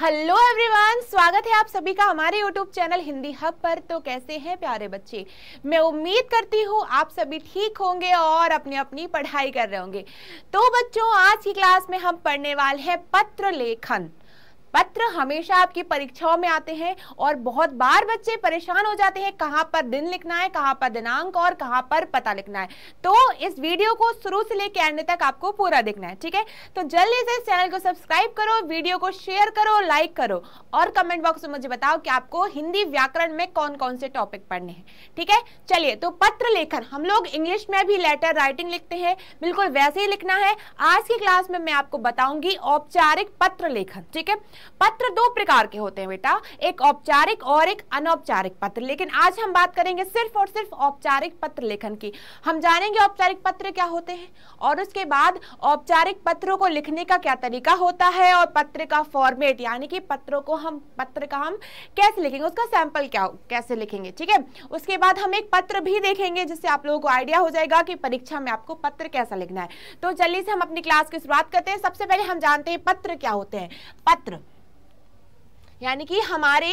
hello everyone स्वागत है आप सभी का हमारे यूट्यूब चैनल हिंदी हब पर तो कैसे हैं प्यारे बच्चे मैं उम्मीद करती हूँ आप सभी ठीक होंगे और अपनी अपनी पढ़ाई कर रहे होंगे तो बच्चों आज की क्लास में हम पढ़ने वाले हैं पत्र लेखन पत्र हमेशा आपकी परीक्षाओं में आते हैं और बहुत बार बच्चे परेशान हो जाते हैं कहाँ पर दिन लिखना है कहाँ पर दिनांक और कहाँ पर पता लिखना है तो इस वीडियो को शुरू से लेकर एंड तक आपको पूरा देखना है ठीक है तो जल्दी से इस चैनल को सब्सक्राइब करो वीडियो को शेयर करो लाइक करो और कमेंट बॉक्स में मुझे बताओ कि आपको हिंदी व्याकरण में कौन कौन से टॉपिक पढ़ने हैं ठीक है चलिए तो पत्र लेखन हम लोग इंग्लिश में भी लेटर राइटिंग लिखते हैं बिल्कुल वैसे ही लिखना है आज की क्लास में मैं आपको बताऊंगी औपचारिक पत्र लेखन ठीक है पत्र दो प्रकार के होते हैं बेटा एक औपचारिक और एक अनौपचारिक पत्र लेकिन आज हम बात करेंगे सिर्फ और सिर्फ औपचारिक पत्र लेखन की हम जानेंगे औपचारिक पत्र क्या होते हैं और उसके बाद औपचारिक पत्रों को लिखने का क्या तरीका होता है और पत्र का फॉर्मेट यानी कि पत्रों को हम पत्र का हम कैसे लिखेंगे उसका सैंपल क्या कैसे लिखेंगे ठीक है उसके बाद हम एक पत्र भी देखेंगे जिससे आप लोगों को आइडिया हो जाएगा कि परीक्षा में आपको पत्र कैसा लिखना है तो जल्दी से हम अपनी क्लास की शुरुआत करते हैं सबसे पहले हम जानते हैं पत्र क्या होते हैं पत्र यानी कि हमारे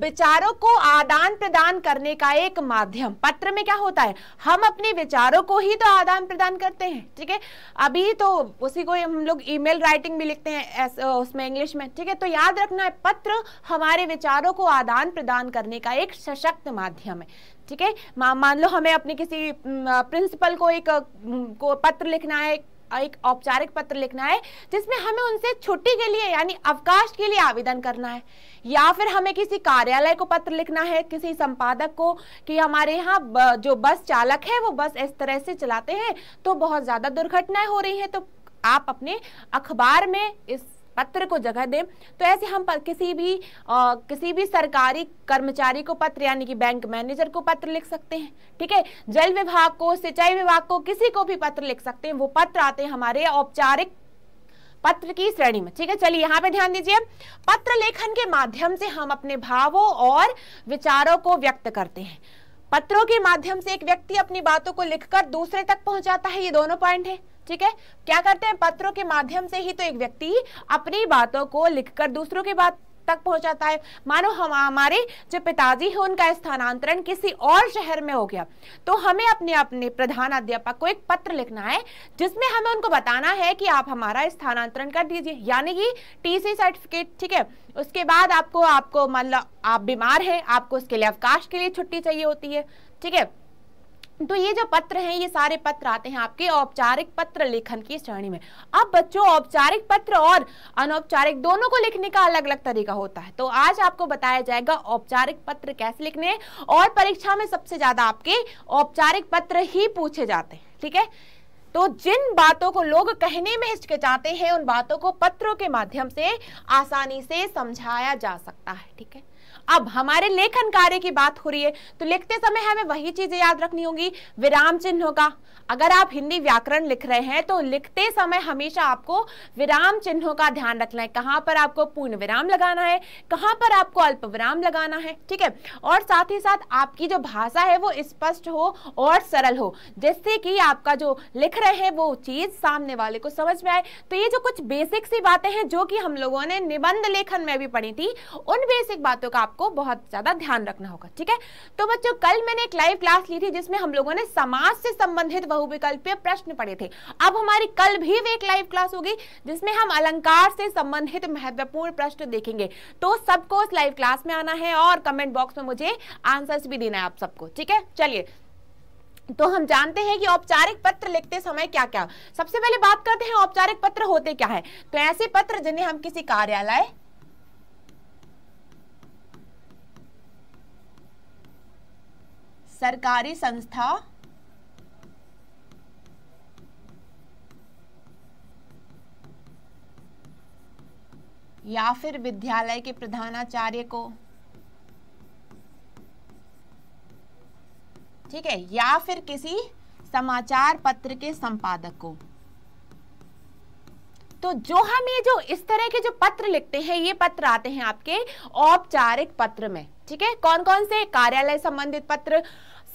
विचारों को आदान प्रदान करने का एक माध्यम पत्र में क्या होता है हम अपने विचारों को ही तो आदान प्रदान करते हैं ठीक है अभी तो उसी को हम लोग ईमेल राइटिंग भी लिखते हैं उसमें इंग्लिश में ठीक है तो याद रखना है पत्र हमारे विचारों को आदान प्रदान करने का एक सशक्त माध्यम है ठीक है मान लो हमें अपने किसी प्रिंसिपल को एक को पत्र लिखना है एक औपचारिक पत्र लिखना है जिसमें हमें उनसे छुट्टी के लिए यानी अवकाश के लिए आवेदन करना है या फिर हमें किसी कार्यालय को पत्र लिखना है किसी संपादक को कि हमारे यहाँ जो बस चालक है वो बस इस तरह से चलाते हैं तो बहुत ज़्यादा दुर्घटनाएं हो रही है तो आप अपने अखबार में इस पत्र को जगह दें तो ऐसे हम किसी भी आ, किसी भी सरकारी कर्मचारी को पत्र यानी कि बैंक मैनेजर को पत्र लिख सकते हैं ठीक है जल विभाग को सिंचाई विभाग को किसी को भी पत्र लिख सकते हैं वो पत्र आते हैं हमारे औपचारिक पत्र की श्रेणी में ठीक है चलिए यहाँ पे ध्यान दीजिए पत्र लेखन के माध्यम से हम अपने भावों और विचारों को व्यक्त करते हैं पत्रों के माध्यम से एक व्यक्ति अपनी बातों को लिखकर दूसरे तक पहुंचाता है ये दोनों पॉइंट है ठीक है क्या करते हैं पत्रों के माध्यम से ही तो एक व्यक्ति अपनी बातों को लिखकर दूसरों के बात तक पहुंचाता है मानो हम हमारे जो पिताजी हैं उनका स्थानांतरण किसी और शहर में हो गया तो हमें अपने अपने प्रधान अध्यापक को एक पत्र लिखना है जिसमें हमें उनको बताना है कि आप हमारा स्थानांतरण कर दीजिए यानी कि टीसी सर्टिफिकेट ठीक है उसके बाद आपको आपको मतलब आप बीमार हैं आपको उसके लिए अवकाश के लिए छुट्टी चाहिए होती है ठीक है तो ये जो पत्र हैं ये सारे पत्र आते हैं आपके औपचारिक पत्र लेखन की श्रेणी में अब बच्चों औपचारिक पत्र और अनौपचारिक दोनों को लिखने का अलग अलग तरीका होता है तो आज आपको बताया जाएगा औपचारिक पत्र कैसे लिखने हैं और परीक्षा में सबसे ज्यादा आपके औपचारिक पत्र ही पूछे जाते हैं ठीक है तो जिन बातों को लोग कहने में हिचकिचाते हैं उन बातों को पत्रों के माध्यम से आसानी से समझाया जा सकता है ठीक है अब हमारे लेखन कार्य की बात हो रही है तो लिखते समय हमें वही चीजें याद रखनी होगी विराम चिन्हों का अगर आप हिंदी व्याकरण लिख रहे हैं तो लिखते समय हमेशा आपको विराम चिन्हों का ध्यान रखना है कहाँ पर आपको पूर्ण विराम लगाना है कहां पर आपको अल्प विराम लगाना है ठीक है और साथ ही साथ आपकी जो भाषा है वो स्पष्ट हो और सरल हो जिससे कि आपका जो लिख रहे हैं वो चीज़ सामने वाले को समझ में आए तो ये जो कुछ बेसिक सी बातें हैं जो कि हम लोगों ने निबंध लेखन में भी पढ़ी थी उन बेसिक बातों का आप आपको बहुत ज़्यादा ध्यान रखना होगा ठीक है तो बच्चों कल मैंने एक लाइव क्लास ली थी जिसमें हम लोगों ने समाज से संबंधित बहुविकल्पीय प्रश्न पढ़े थे अब हमारी कल भी एक लाइव क्लास होगी जिसमें हम अलंकार से संबंधित महत्वपूर्ण प्रश्न देखेंगे तो सबको उस लाइव क्लास में आना है और कमेंट बॉक्स में मुझे आंसर्स भी देना है आप सबको ठीक है चलिए तो हम जानते हैं कि औपचारिक पत्र लिखते समय क्या क्या सबसे पहले बात करते हैं औपचारिक पत्र होते क्या है तो ऐसे पत्र जिन्हें हम किसी कार्यालय सरकारी संस्था या फिर विद्यालय के प्रधानाचार्य को ठीक है या फिर किसी समाचार पत्र के संपादक को तो जो हम ये जो इस तरह के जो पत्र लिखते हैं ये पत्र आते हैं आपके औपचारिक पत्र में ठीक है कौन कौन से कार्यालय संबंधित पत्र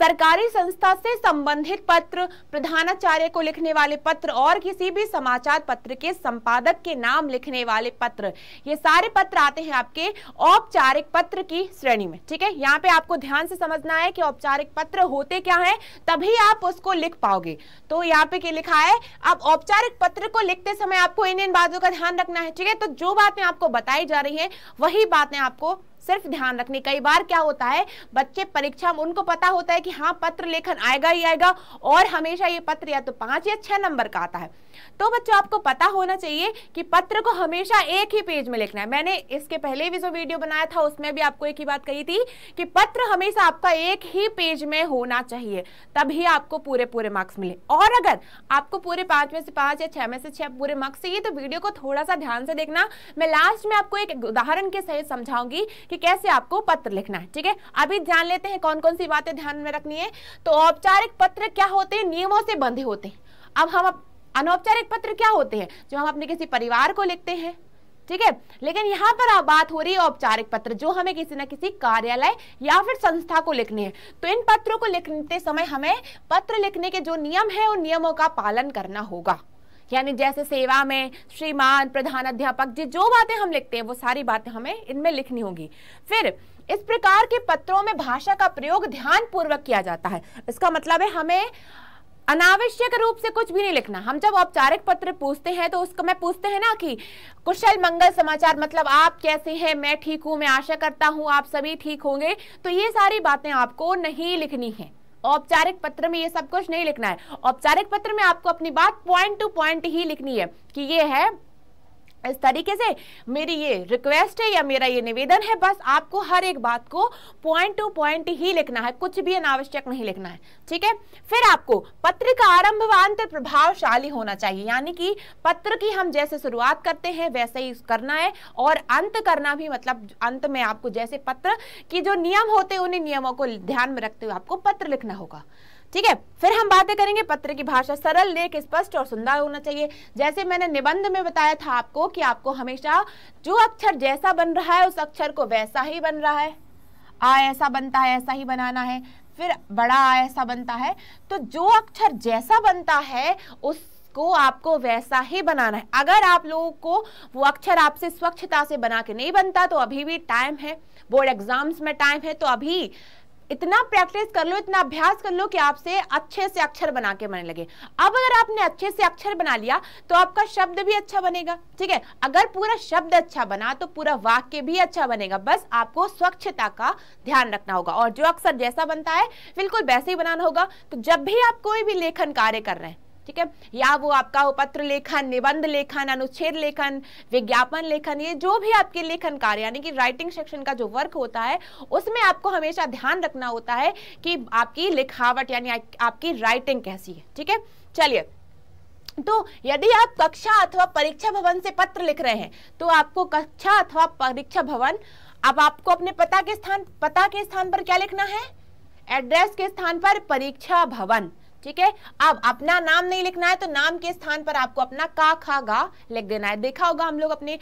सरकारी संस्था से संबंधित पत्र प्रधानाचार्य को लिखने वाले पत्र और किसी भी समाचार पत्र के संपादक के नाम लिखने वाले पत्र ये सारे पत्र आते हैं आपके औपचारिक पत्र की श्रेणी में ठीक है यहाँ पे आपको ध्यान से समझना है कि औपचारिक पत्र होते क्या है तभी आप उसको लिख पाओगे तो यहाँ पे क्या लिखा है अब औपचारिक पत्र को लिखते समय आपको इन इन बातों का ध्यान रखना है ठीक है तो जो बातें आपको बताई जा रही है वही बातें आपको सिर्फ ध्यान रखने कई बार क्या होता है बच्चे परीक्षा में उनको पता होता है कि हाँ पत्र लेखन आएगा ही आएगा और हमेशा ये पत्र या तो पांच या छह नंबर का आता है तो बच्चों आपको पता होना चाहिए कि पत्र को हमेशा एक ही पेज में लिखना है मैंने इसके पहले भी जो वीडियो बनाया था उसमें भी आपको एक ही बात कही थी कि पत्र हमेशा आपका एक ही पेज में होना चाहिए तभी आपको पूरे पूरे मार्क्स मिले और अगर आपको पूरे पांच में से पांच या छह में से छह पूरे मार्क्स चाहिए तो वीडियो को थोड़ा सा ध्यान से देखना मैं लास्ट में आपको एक उदाहरण के सहित समझाऊंगी कि कैसे आपको पत्र लिखना है ठीक है अभी ध्यान लेते हैं कौन कौन सी बातें ध्यान में रखनी है तो औपचारिक पत्र क्या होते हैं नियमों से बंधे होते हैं अब हम अनौपचारिक पत्र क्या होते हैं जो हम अपने किसी परिवार को लिखते हैं ठीक है लेकिन यहाँ पर आप बात हो रही है औपचारिक पत्र जो हमें किसी न किसी कार्यालय या फिर संस्था को लिखने हैं तो इन पत्रों को लिखते समय हमें पत्र लिखने के जो नियम है उन नियमों का पालन करना होगा यानी जैसे सेवा में श्रीमान प्रधान अध्यापक जी जो बातें हम लिखते हैं वो सारी बातें हमें इनमें लिखनी होगी फिर इस प्रकार के पत्रों में भाषा का प्रयोग ध्यान पूर्वक किया जाता है इसका मतलब है हमें अनावश्यक रूप से कुछ भी नहीं लिखना हम जब औपचारिक पत्र पूछते हैं तो उसको मैं पूछते हैं ना कि कुशल मंगल समाचार मतलब आप कैसे हैं मैं ठीक हूं मैं आशा करता हूं आप सभी ठीक होंगे तो ये सारी बातें आपको नहीं लिखनी है औपचारिक पत्र में ये सब कुछ नहीं लिखना है औपचारिक पत्र में आपको अपनी बात पॉइंट टू पॉइंट ही लिखनी है कि ये है इस तरीके से मेरी ये रिक्वेस्ट है या मेरा ये निवेदन है बस आपको हर एक बात को पॉइंट टू पॉइंट ही लिखना है कुछ भी अनावश्यक नहीं लिखना है ठीक है फिर आपको पत्र का आरंभ व अंत प्रभावशाली होना चाहिए यानी कि पत्र की हम जैसे शुरुआत करते हैं वैसे ही करना है और अंत करना भी मतलब अंत में आपको जैसे पत्र की जो नियम होते हैं उन्हीं नियमों को ध्यान में रखते हुए आपको पत्र लिखना होगा ठीक है फिर हम बातें करेंगे पत्र की भाषा सरल लेख स्पष्ट और सुंदर होना चाहिए जैसे मैंने निबंध में बताया था आपको कि आपको हमेशा जो अक्षर जैसा बन रहा है उस अक्षर को वैसा ही बन रहा है आ ऐसा बनता है ऐसा ही बनाना है फिर बड़ा आ ऐसा बनता है तो जो अक्षर जैसा बनता है उस को आपको वैसा ही बनाना है अगर आप लोगों को वो अक्षर आपसे स्वच्छता से बना के नहीं बनता तो अभी भी टाइम है बोर्ड एग्जाम्स में टाइम है तो अभी इतना प्रैक्टिस कर लो इतना अभ्यास कर लो कि आपसे अच्छे से अक्षर बना के बनने लगे अब अगर आपने अच्छे से अक्षर बना लिया तो आपका शब्द भी अच्छा बनेगा ठीक है अगर पूरा शब्द अच्छा बना तो पूरा वाक्य भी अच्छा बनेगा बस आपको स्वच्छता का ध्यान रखना होगा और जो अक्षर जैसा बनता है बिल्कुल वैसे ही बनाना होगा तो जब भी आप कोई भी लेखन कार्य कर रहे हैं ठीक है या वो आपका हो पत्र लेखन निबंध लेखन अनुच्छेद लेखन विज्ञापन लेखन ये जो भी आपके लेखन कार्य यानी कि राइटिंग सेक्शन का जो वर्क होता है उसमें आपको हमेशा ध्यान रखना होता है कि आपकी लिखावट यानी आपकी राइटिंग कैसी है ठीक है चलिए तो यदि आप कक्षा अथवा परीक्षा भवन से पत्र लिख रहे हैं तो आपको कक्षा अथवा परीक्षा भवन अब आपको अपने पता के स्थान पता के स्थान पर क्या लिखना है एड्रेस के स्थान पर परीक्षा भवन ठीक है अब अपना नाम नहीं लिखना है तो नाम के स्थान पर आपको अपना का खा गा लिख देना है देखा होगा हम लोग अपने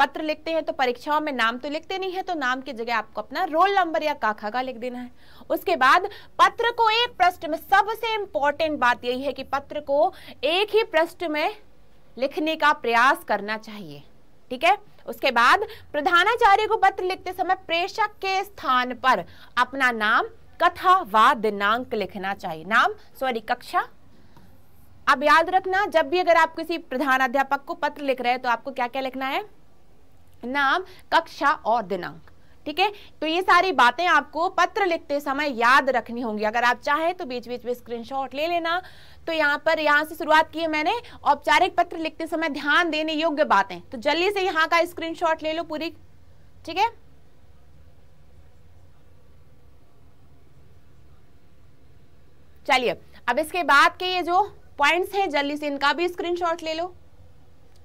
पत्र लिखते हैं तो परीक्षाओं में नाम तो लिखते नहीं है तो नाम की जगह आपको अपना रोल नंबर या का खा गा लिख देना है उसके बाद पत्र को एक प्रश्न में सबसे इंपॉर्टेंट बात यही है कि पत्र को एक ही प्रश्न में लिखने का प्रयास करना चाहिए ठीक है उसके बाद प्रधानाचार्य को पत्र लिखते समय प्रेषक के स्थान पर अपना नाम कथा व दिनांक लिखना चाहिए नाम सॉरी कक्षा अब याद रखना जब भी अगर आप किसी प्रधान अध्यापक को पत्र लिख रहे हैं तो आपको क्या क्या लिखना है नाम कक्षा और दिनांक ठीक है तो ये सारी बातें आपको पत्र लिखते समय याद रखनी होंगी अगर आप चाहें तो बीच बीच में स्क्रीनशॉट ले लेना तो यहाँ पर यहाँ से शुरुआत की है मैंने औपचारिक पत्र लिखते समय ध्यान देने योग्य बातें तो जल्दी से यहाँ का स्क्रीनशॉट ले लो पूरी ठीक है चलिए अब इसके बाद के ये जो पॉइंट्स हैं जल्दी से इनका भी स्क्रीनशॉट ले लो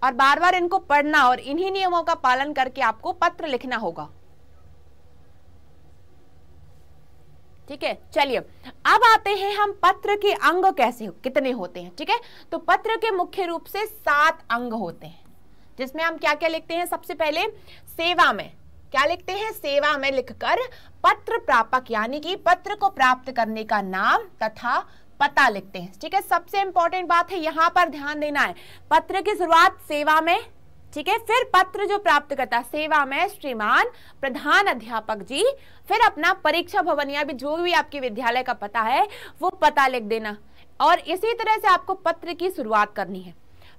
और बार बार इनको पढ़ना और इन्हीं नियमों का पालन करके आपको पत्र लिखना होगा ठीक है चलिए अब आते हैं हम पत्र के अंग कैसे हो, कितने होते हैं ठीक है तो पत्र के मुख्य रूप से सात अंग होते हैं जिसमें हम क्या क्या लिखते हैं सबसे पहले सेवा में क्या लिखते हैं सेवा में लिखकर पत्र प्रापक यानी कि पत्र को प्राप्त करने का नाम तथा पता लिखते हैं ठीक है सबसे इंपॉर्टेंट बात है यहाँ पर ध्यान देना है पत्र की शुरुआत सेवा में ठीक है फिर पत्र जो प्राप्त करता है सेवा में श्रीमान प्रधान अध्यापक जी फिर अपना परीक्षा भवन या भी जो भी आपके विद्यालय का पता है वो पता लिख देना और इसी तरह से आपको पत्र की शुरुआत करनी है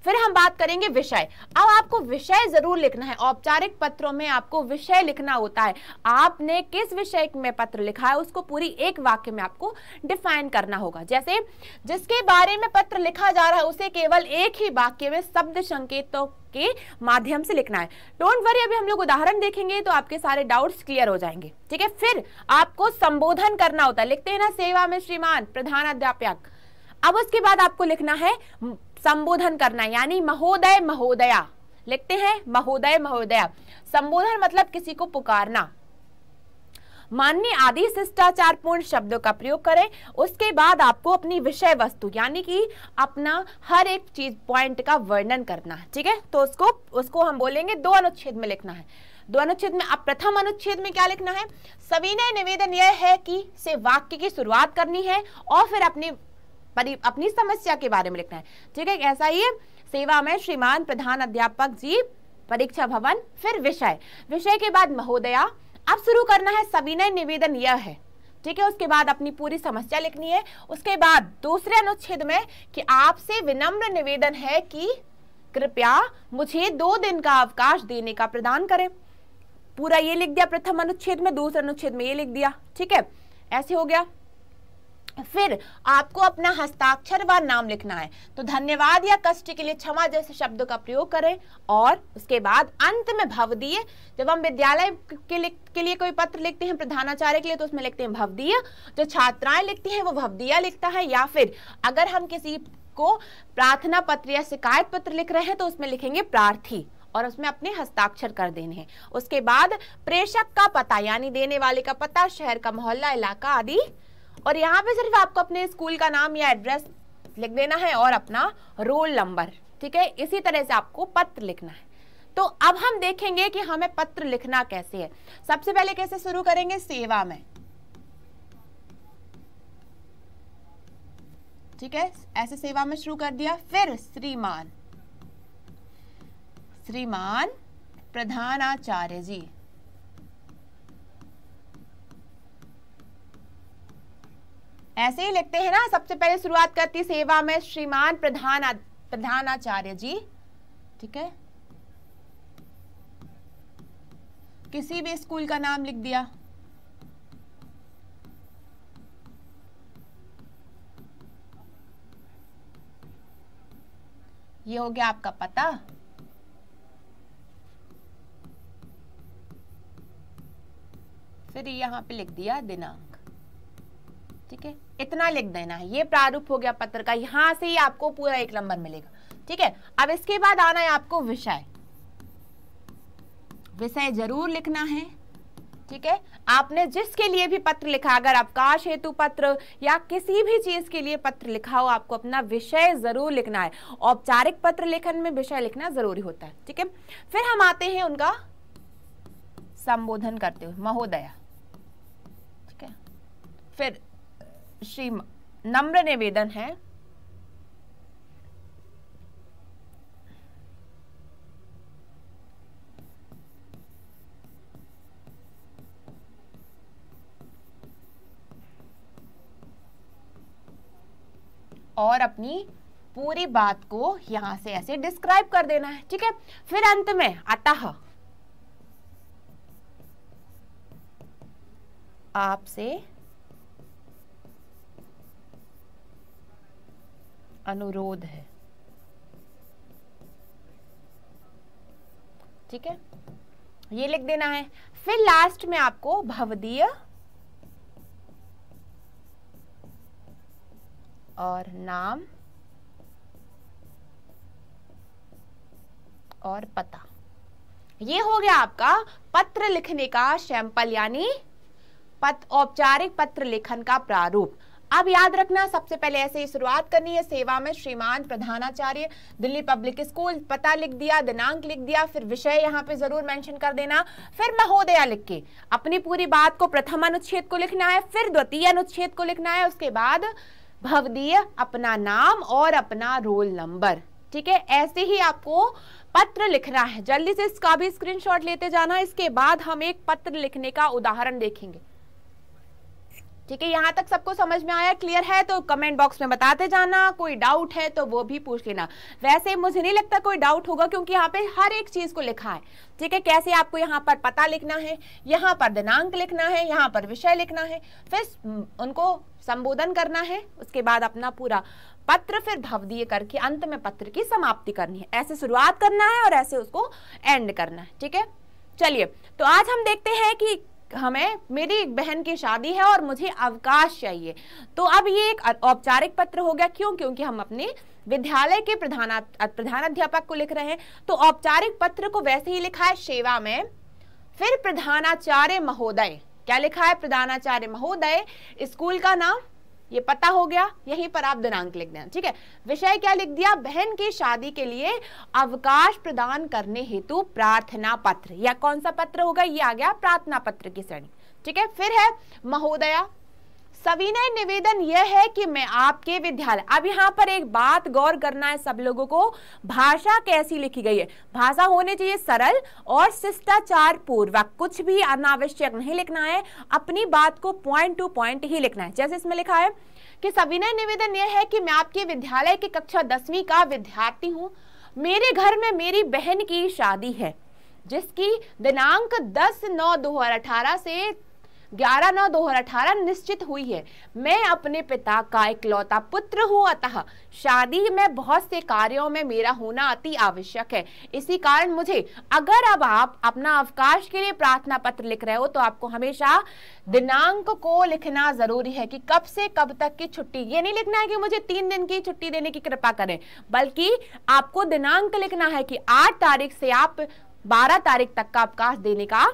फिर हम बात करेंगे विषय अब आपको विषय जरूर लिखना है औपचारिक पत्रों में आपको विषय लिखना होता है आपने किस विषय में पत्र लिखा है उसको पूरी एक वाक्य में आपको डिफाइन करना होगा जैसे जिसके बारे में पत्र लिखा जा रहा है उसे केवल एक ही वाक्य में शब्द संकेतों के माध्यम से लिखना है डोंट वरी अभी हम लोग उदाहरण देखेंगे तो आपके सारे डाउट्स क्लियर हो जाएंगे ठीक है फिर आपको संबोधन करना होता है लिखते हैं ना सेवा में श्रीमान प्रधान अध्यापक अब उसके बाद आपको लिखना है संबोधन करना यानी महोदय महोदया लिखते हैं महोदय महोदया संबोधन मतलब किसी को पुकारना मान्य आदि शिष्टाचार पूर्ण शब्दों का प्रयोग करें उसके बाद आपको अपनी विषय वस्तु यानी कि अपना हर एक चीज पॉइंट का वर्णन करना है ठीक है तो उसको उसको हम बोलेंगे दो अनुच्छेद में लिखना है दो अनुच्छेद में अब प्रथम अनुच्छेद में क्या लिखना है सविनय निवेदन यह है कि से वाक्य की शुरुआत करनी है और फिर अपनी अपनी समस्या के बारे में लिखना है ठीक है ऐसा ही सेवा में श्रीमान प्रधान अध्यापक जी परीक्षा भवन फिर विषय विषय के बाद महोदया अब शुरू करना है सविनय निवेदन यह है ठीक है उसके बाद अपनी पूरी समस्या लिखनी है उसके बाद दूसरे अनुच्छेद में कि आपसे विनम्र निवेदन है कि कृपया मुझे दो दिन का अवकाश देने का प्रदान करें पूरा ये लिख दिया प्रथम अनुच्छेद में दूसरे अनुच्छेद में ये लिख दिया ठीक है ऐसे हो गया फिर आपको अपना हस्ताक्षर व नाम लिखना है तो धन्यवाद या कष्ट के लिए क्षमा जैसे शब्दों का प्रयोग करें और उसके बाद अंत में भवदीय जब हम विद्यालय के लिए के लिए कोई पत्र लिखते हैं प्रधानाचार्य के लिए तो उसमें लिखते हैं भवदीय जो छात्राएं लिखती हैं वो भवदीय लिखता है या फिर अगर हम किसी को प्रार्थना पत्र या शिकायत पत्र लिख रहे हैं तो उसमें लिखेंगे प्रार्थी और उसमें अपने हस्ताक्षर कर देने हैं उसके बाद प्रेषक का पता यानी देने वाले का पता शहर का मोहल्ला इलाका आदि और यहाँ पे सिर्फ आपको अपने स्कूल का नाम या एड्रेस लिख देना है और अपना रोल नंबर ठीक है इसी तरह से आपको पत्र लिखना है तो अब हम देखेंगे कि हमें पत्र लिखना कैसे है सबसे पहले कैसे शुरू करेंगे सेवा में ठीक है ऐसे सेवा में शुरू कर दिया फिर श्रीमान श्रीमान प्रधानाचार्य जी ऐसे ही लिखते हैं ना सबसे पहले शुरुआत करती सेवा में श्रीमान प्रधान प्रधानाचार्य जी ठीक है किसी भी स्कूल का नाम लिख दिया ये हो गया आपका पता फिर यहां पे लिख दिया दिनांक ठीक है इतना लिख देना है ये प्रारूप हो गया पत्र का यहां से ही आपको पूरा एक नंबर मिलेगा ठीक है अब इसके बाद आना है आपको विषय विषय जरूर लिखना है ठीक है आपने जिसके लिए भी पत्र लिखा अगर अवकाश हेतु पत्र या किसी भी चीज के लिए पत्र लिखा हो आपको अपना विषय जरूर लिखना है औपचारिक पत्र लेखन में विषय लिखना जरूरी होता है ठीक है फिर हम आते हैं उनका संबोधन करते हुए महोदया ठीक है फिर श्री नम्र निवेदन है और अपनी पूरी बात को यहां से ऐसे डिस्क्राइब कर देना है ठीक है फिर अंत में अतः आपसे अनुरोध है ठीक है ये लिख देना है फिर लास्ट में आपको भवदीय और नाम और पता ये हो गया आपका पत्र लिखने का सैंपल यानी पत औपचारिक पत्र लेखन का प्रारूप अब याद रखना सबसे पहले ऐसे ही शुरुआत करनी है सेवा में श्रीमान प्रधानाचार्य दिल्ली पब्लिक स्कूल पता लिख दिया दिनांक लिख दिया फिर विषय यहाँ पे जरूर मेंशन कर देना फिर महोदया लिख के अपनी पूरी बात को प्रथम अनुच्छेद को लिखना है फिर द्वितीय अनुच्छेद को लिखना है उसके बाद भवदीय अपना नाम और अपना रोल नंबर ठीक है ऐसे ही आपको पत्र लिखना है जल्दी से इसका भी स्क्रीनशॉट लेते जाना इसके बाद हम एक पत्र लिखने का उदाहरण देखेंगे ठीक है यहाँ तक सबको समझ में आया क्लियर है तो कमेंट बॉक्स में बताते जाना कोई डाउट है तो वो भी पूछ लेना वैसे मुझे नहीं लगता कोई डाउट होगा क्योंकि यहाँ पे हर एक चीज को लिखा है ठीक है कैसे आपको यहाँ पर पता लिखना है यहाँ पर दिनांक लिखना है यहाँ पर विषय लिखना है फिर उनको संबोधन करना है उसके बाद अपना पूरा पत्र फिर भवदीय करके अंत में पत्र की समाप्ति करनी है ऐसे शुरुआत करना है और ऐसे उसको एंड करना है ठीक है चलिए तो आज हम देखते हैं कि हमें मेरी एक बहन की शादी है और मुझे अवकाश चाहिए तो अब ये एक औपचारिक पत्र हो गया क्यों क्योंकि हम अपने विद्यालय के प्रधान प्रधानाध्यापक को लिख रहे हैं तो औपचारिक पत्र को वैसे ही लिखा है सेवा में फिर प्रधानाचार्य महोदय क्या लिखा है प्रधानाचार्य महोदय स्कूल का नाम ये पता हो गया यहीं पर आप दिनांक लिख देना ठीक है विषय क्या लिख दिया बहन की शादी के लिए अवकाश प्रदान करने हेतु प्रार्थना पत्र या कौन सा पत्र होगा ये आ गया प्रार्थना पत्र की श्रेणी ठीक है फिर है महोदया सविनय निवेदन यह है कि मैं आपके विद्यालय अब यहाँ पर एक बात गौर करना है सब लोगों को भाषा कैसी लिखी गई है भाषा होने चाहिए सरल और शिष्टाचार पूर्वक कुछ भी अनावश्यक नहीं लिखना है अपनी बात को पॉइंट टू पॉइंट ही लिखना है जैसे इसमें लिखा है कि सविनय निवेदन यह है कि मैं आपके विद्यालय की कक्षा दसवीं का विद्यार्थी हूँ मेरे घर में मेरी बहन की शादी है जिसकी दिनांक दस नौ 2018 से ग्यारह नौ दो हजार अठारह निश्चित हुई है मैं अपने पिता का इकलौता पुत्र हूँ अतः शादी में बहुत से कार्यों में मेरा होना अति आवश्यक है इसी कारण मुझे अगर अब आप अपना अवकाश के लिए प्रार्थना पत्र लिख रहे हो तो आपको हमेशा दिनांक को लिखना जरूरी है कि कब से कब तक की छुट्टी ये नहीं लिखना है कि मुझे तीन दिन की छुट्टी देने की कृपा करें बल्कि आपको दिनांक लिखना है कि आठ तारीख से आप बारह तारीख तक का अवकाश देने का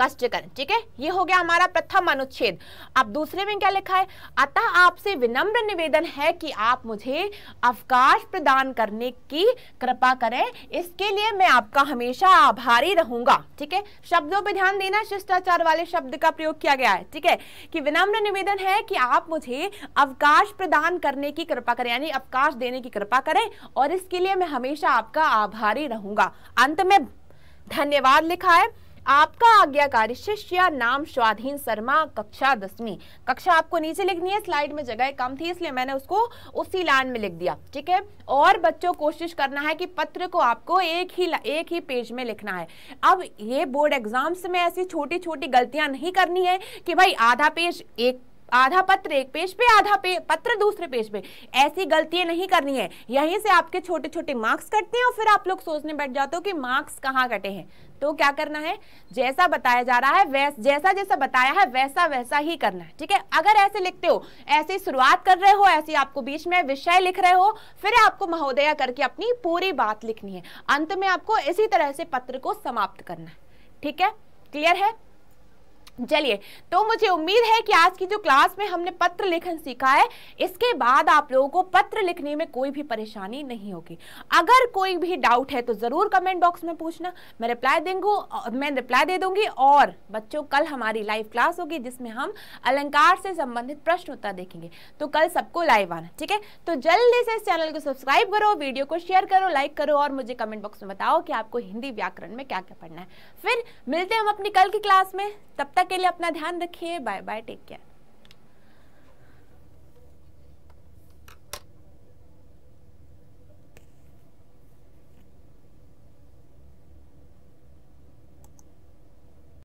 कष्टकर ठीक है ये हो गया हमारा प्रथम अनुच्छेद अब दूसरे में क्या लिखा है अतः आपसे विनम्र निवेदन है कि आप मुझे अवकाश प्रदान करने की कृपा करें इसके लिए मैं आपका हमेशा आभारी रहूंगा ठीक है शब्दों पर ध्यान देना शिष्टाचार वाले शब्द का प्रयोग किया गया है ठीक है कि विनम्र निवेदन है कि आप मुझे अवकाश प्रदान करने की कृपा करें यानी अवकाश देने की कृपा करें और इसके लिए मैं हमेशा आपका आभारी रहूंगा अंत में धन्यवाद लिखा है आपका आज्ञाकारी शिष्य नाम स्वाधीन शर्मा कक्षा दसवीं कक्षा आपको नीचे लिखनी है स्लाइड में जगह कम थी इसलिए मैंने उसको उसी लाइन में लिख दिया ठीक है और बच्चों कोशिश करना है कि पत्र को आपको एक ही एक ही पेज में लिखना है अब ये बोर्ड एग्जाम्स में ऐसी छोटी छोटी गलतियां नहीं करनी है कि भाई आधा पेज एक आधा पत्र एक पेज पे आधा पे, पत्र दूसरे पेज पे ऐसी गलतियां नहीं करनी है यहीं से आपके छोटे छोटे मार्क्स कटते हैं और फिर आप लोग सोचने बैठ जाते हो कि मार्क्स कहाँ कटे हैं तो क्या करना है जैसा बताया जा रहा है वैस जैसा जैसा बताया है वैसा वैसा ही करना है ठीक है अगर ऐसे लिखते हो ऐसे शुरुआत कर रहे हो ऐसे आपको बीच में विषय लिख रहे हो फिर आपको महोदया करके अपनी पूरी बात लिखनी है अंत में आपको इसी तरह से पत्र को समाप्त करना है ठीक है क्लियर है चलिए तो मुझे उम्मीद है कि आज की जो क्लास में हमने पत्र लेखन सीखा है इसके बाद आप लोगों को पत्र लिखने में कोई भी परेशानी नहीं होगी अगर कोई भी डाउट है तो ज़रूर कमेंट बॉक्स में पूछना मैं रिप्लाई देंगू मैं रिप्लाई दे दूंगी और बच्चों कल हमारी लाइव क्लास होगी जिसमें हम अलंकार से संबंधित प्रश्न उत्तर देखेंगे तो कल सबको लाइव आना ठीक है तो जल्दी से इस चैनल को सब्सक्राइब करो वीडियो को शेयर करो लाइक करो और मुझे कमेंट बॉक्स में बताओ कि आपको हिंदी व्याकरण में क्या क्या पढ़ना है फिर मिलते हैं हम अपनी कल की क्लास में तब तक के लिए अपना ध्यान रखिए बाय बाय टेक केयर